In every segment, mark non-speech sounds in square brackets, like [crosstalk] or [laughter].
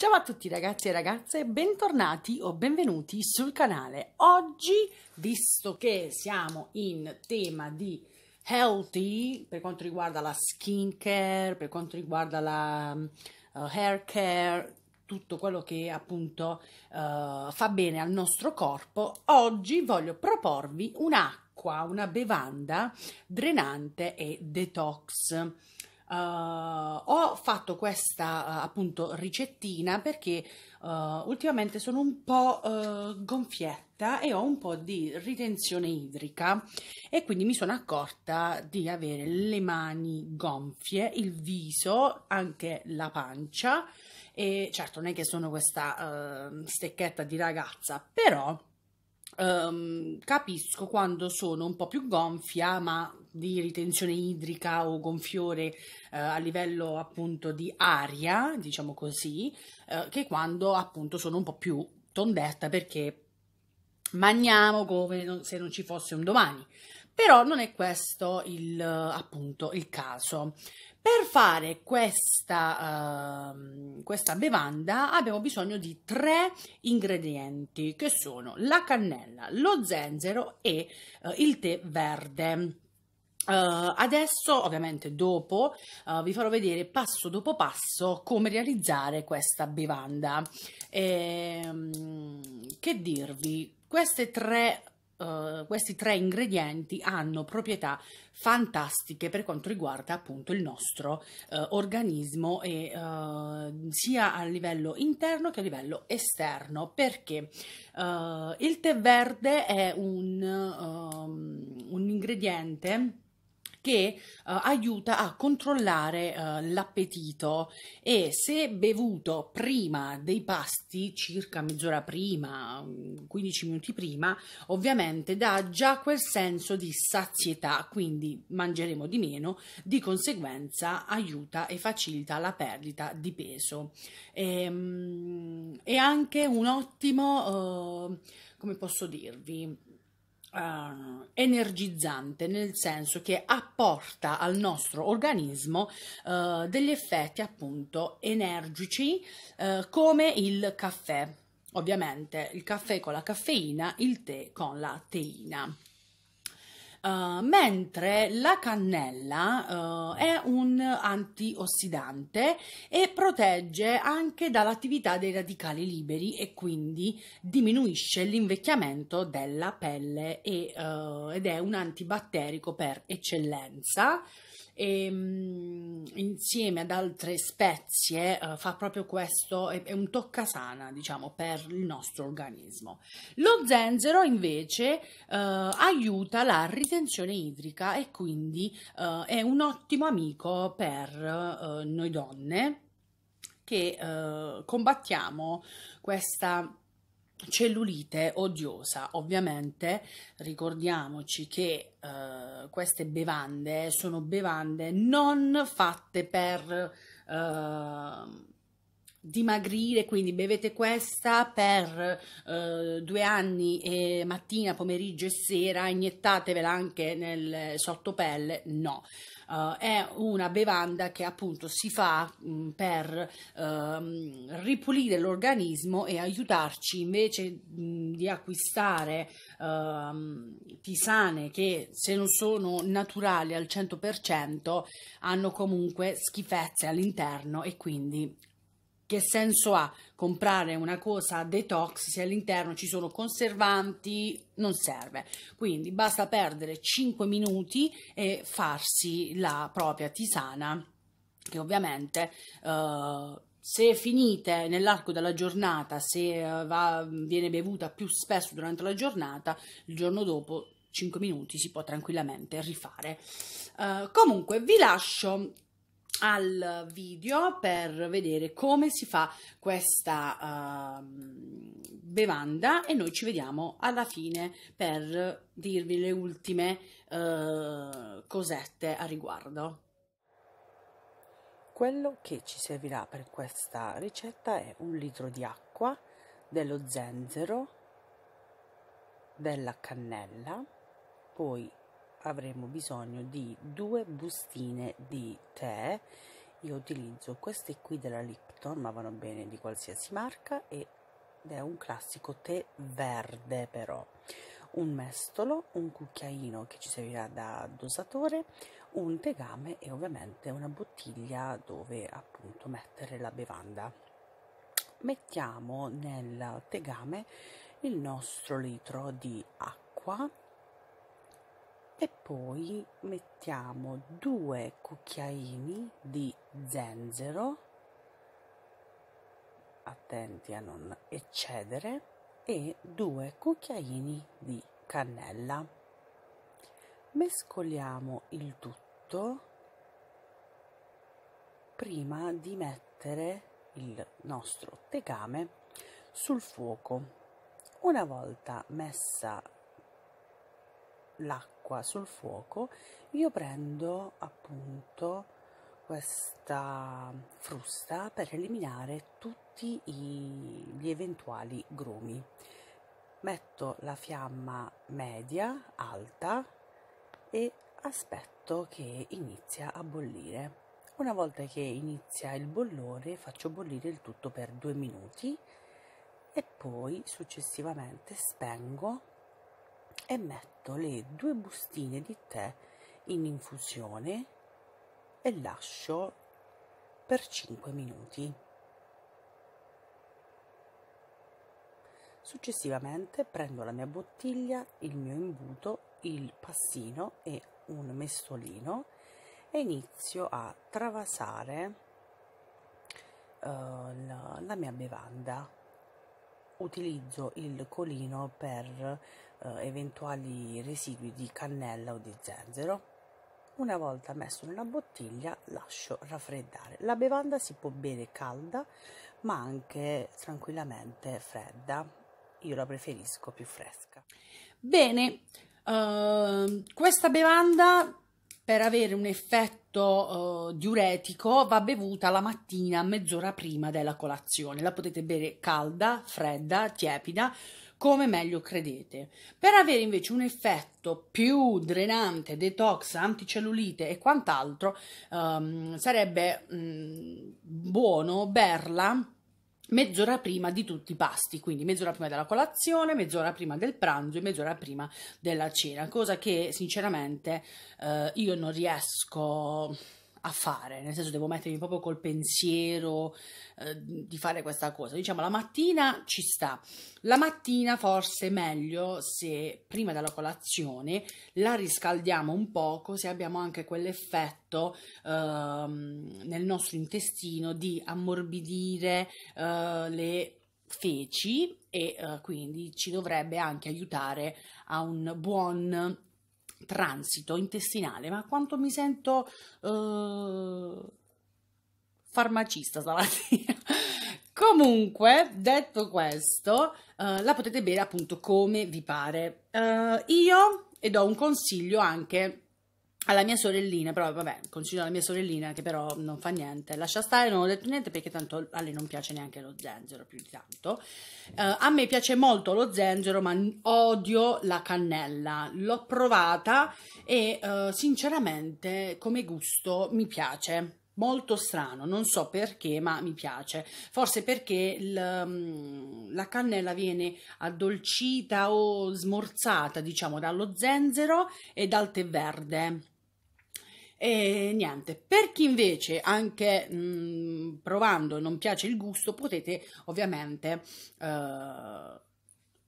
Ciao a tutti ragazzi e ragazze, bentornati o benvenuti sul canale. Oggi, visto che siamo in tema di healthy per quanto riguarda la skin care, per quanto riguarda la uh, hair care, tutto quello che appunto uh, fa bene al nostro corpo, oggi voglio proporvi un'acqua, una bevanda drenante e detox Uh, ho fatto questa uh, appunto ricettina perché uh, ultimamente sono un po' gonfietta e ho un po' di ritenzione idrica e quindi mi sono accorta di avere le mani gonfie, il viso, anche la pancia e certo non è che sono questa ehm, stecchetta di ragazza, però Um, capisco quando sono un po' più gonfia, ma di ritenzione idrica o gonfiore eh, a livello appunto di aria, diciamo così, eh, che quando appunto sono un po' più tondetta perché mangiamo come se non ci fosse un domani. Però non è questo il, appunto il caso. Per fare questa, uh, questa bevanda abbiamo bisogno di tre ingredienti che sono la cannella, lo zenzero e uh, il tè verde. Uh, adesso, ovviamente, dopo uh, vi farò vedere passo dopo passo come realizzare questa bevanda. E, ehm, che dirvi, queste tre Uh, questi tre ingredienti hanno proprietà fantastiche per quanto riguarda appunto il nostro uh, organismo e, uh, sia a livello interno che a livello esterno perché il tè verde è un, um, un ingrediente che uh, aiuta a controllare uh, l'appetito e se bevuto prima dei pasti, circa mezz'ora prima, 15 mm, minuti prima, ovviamente dà già quel senso di sazietà, quindi mangeremo di meno, di conseguenza aiuta e facilita la perdita di peso. E, ehm, è anche un ottimo, uh, come posso dirvi, Uh, energizzante nel senso che apporta al nostro organismo uh, degli effetti appunto energici uh, come il caffè ovviamente il caffè con la caffeina il tè con la teina eh, mentre la cannella uh, è un antiossidante e protegge anche dall'attività dei radicali liberi e quindi diminuisce l'invecchiamento della pelle e, uh, ed è un antibatterico per eccellenza. E, um, insieme ad altre spezie eh, fa proprio questo, è, è un toccasana diciamo per il nostro organismo. Lo zenzero invece eh, aiuta la ritenzione idrica e quindi eh, è un ottimo amico per eh, noi donne che eh, combattiamo questa cellulite odiosa. Ovviamente ricordiamoci che eh, queste bevande sono bevande non fatte per eh, dimagrire, quindi bevete questa per eh, due anni e mattina, pomeriggio e sera, iniettatevela anche nel sottopelle, no. Uh, è una bevanda che appunto si fa mh, mm, per uh, ripulire l'organismo e aiutarci invece mh, mm, di acquistare uh, tisane che se non sono naturali al 100% hanno comunque schifezze all'interno e quindi che senso ha comprare una cosa detox se all'interno ci sono conservanti? Non serve. Quindi basta perdere 5 minuti e farsi la propria tisana, che ovviamente. Eh, se finite nell'arco della giornata, se eh, va, viene bevuta più spesso durante la giornata, il giorno dopo 5 minuti si può tranquillamente rifare. Uh, comunque vi lascio al video per vedere come si fa questa uh, bevanda e noi ci vediamo alla fine per dirvi le ultime uh, cosette a riguardo. Quello che ci servirà per questa ricetta è un litro di acqua, dello zenzero, della cannella, poi avremo bisogno di due bustine di tè io utilizzo queste qui della Lipton ma vanno bene di qualsiasi marca ed è un classico tè verde però un mestolo, un cucchiaino che ci servirà da dosatore, un tegame e ovviamente una bottiglia dove appunto mettere la bevanda. Mettiamo nel tegame il nostro litro di acqua e poi mettiamo due cucchiaini di zenzero attenti a non eccedere e due cucchiaini di cannella mescoliamo il tutto prima di mettere il nostro tegame sul fuoco una volta messa l'acqua sul fuoco, io prendo appunto questa frusta per eliminare tutti i, gli eventuali grumi. Metto la fiamma media, alta e aspetto che inizia a bollire. Una volta che inizia il bollore faccio bollire il tutto per due minuti e poi successivamente spengo e metto le due bustine di tè in infusione e lascio per 5 minuti. Successivamente prendo la mia bottiglia, il mio imbuto, il passino e un mestolino e inizio a travasare uh, la, la mia bevanda. Utilizzo il colino per eh, eventuali residui di cannella o di zenzero. Una volta messo in una bottiglia lascio raffreddare. La bevanda si può bere calda ma anche tranquillamente fredda. Io la preferisco più fresca. Bene, uh, questa bevanda per avere un effetto uh, diuretico va bevuta la mattina mezz'ora prima della colazione. La potete bere calda, fredda, tiepida come meglio credete. Per avere invece un effetto più drenante, detox, anticellulite e quant'altro, ehm, sarebbe mh, mm, buono berla mezz'ora prima di tutti i pasti, quindi mezz'ora prima della colazione, mezz'ora prima del pranzo e mezz'ora prima della cena, cosa che sinceramente eh, io non riesco a a fare, nel senso devo mettermi proprio col pensiero eh, di fare questa cosa. Diciamo la mattina ci sta. La mattina forse è meglio se prima della colazione la riscaldiamo un poco, se abbiamo anche quell'effetto ehm, nel nostro intestino di ammorbidire eh, le feci e eh, quindi ci dovrebbe anche aiutare a un buon transito intestinale, ma quanto mi sento eh, farmacista stamattina. [laughs] Comunque, detto questo, eh, la potete bere appunto come vi pare. Eh, io, ed do un consiglio anche alla mia sorellina, però vabbè, consiglio alla mia sorellina che però non fa niente, lascia stare, non ho detto niente perché tanto a lei non piace neanche lo zenzero più di tanto. Uh, a me piace molto lo zenzero, ma odio la cannella. L'ho provata e uh, sinceramente come gusto mi piace molto strano, non so perché, ma mi piace. Forse perché mm, la cannella viene addolcita o smorzata, diciamo, dallo zenzero e dal tè verde. E niente, per chi invece anche mh, mm, provando non piace il gusto, potete ovviamente eh,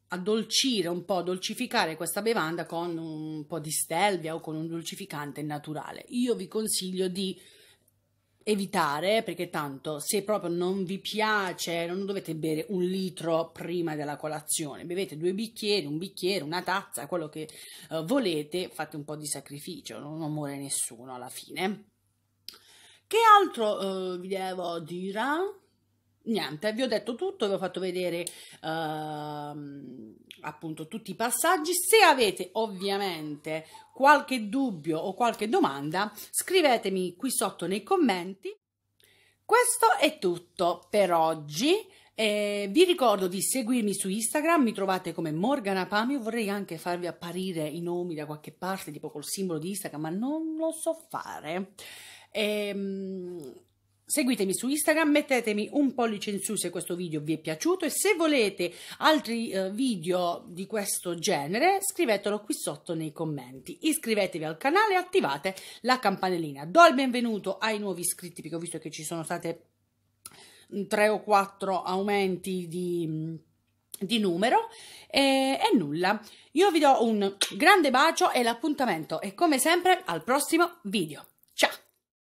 addolcire un po', dolcificare questa bevanda con un po' di stelvia o con un dolcificante naturale. Io vi consiglio di evitare perché tanto se proprio non vi piace non dovete bere un litro prima della colazione bevete due bicchieri un bicchiere una tazza quello che eh, volete fate un po di sacrificio non muore nessuno alla fine che altro eh, vi devo dire niente, vi ho detto tutto, vi ho fatto vedere ehm, appunto tutti i passaggi. Se avete ovviamente qualche dubbio o qualche domanda, scrivetemi qui sotto nei commenti. Questo è tutto per oggi. Eh, vi ricordo di seguirmi su Instagram, mi trovate come Morgana Pamio, vorrei anche farvi apparire i nomi da qualche parte, tipo col simbolo di Instagram, ma non lo so fare. Ehm Seguitemi su Instagram, mettetemi un pollice in su se questo video vi è piaciuto e se volete altri eh, video di questo genere scrivetelo qui sotto nei commenti. Iscrivetevi al canale e attivate la campanellina. Do il benvenuto ai nuovi iscritti perché ho visto che ci sono state mm, tre o quattro aumenti di, mm, di numero e, e nulla. Io vi do un grande bacio e l'appuntamento è come sempre al prossimo video.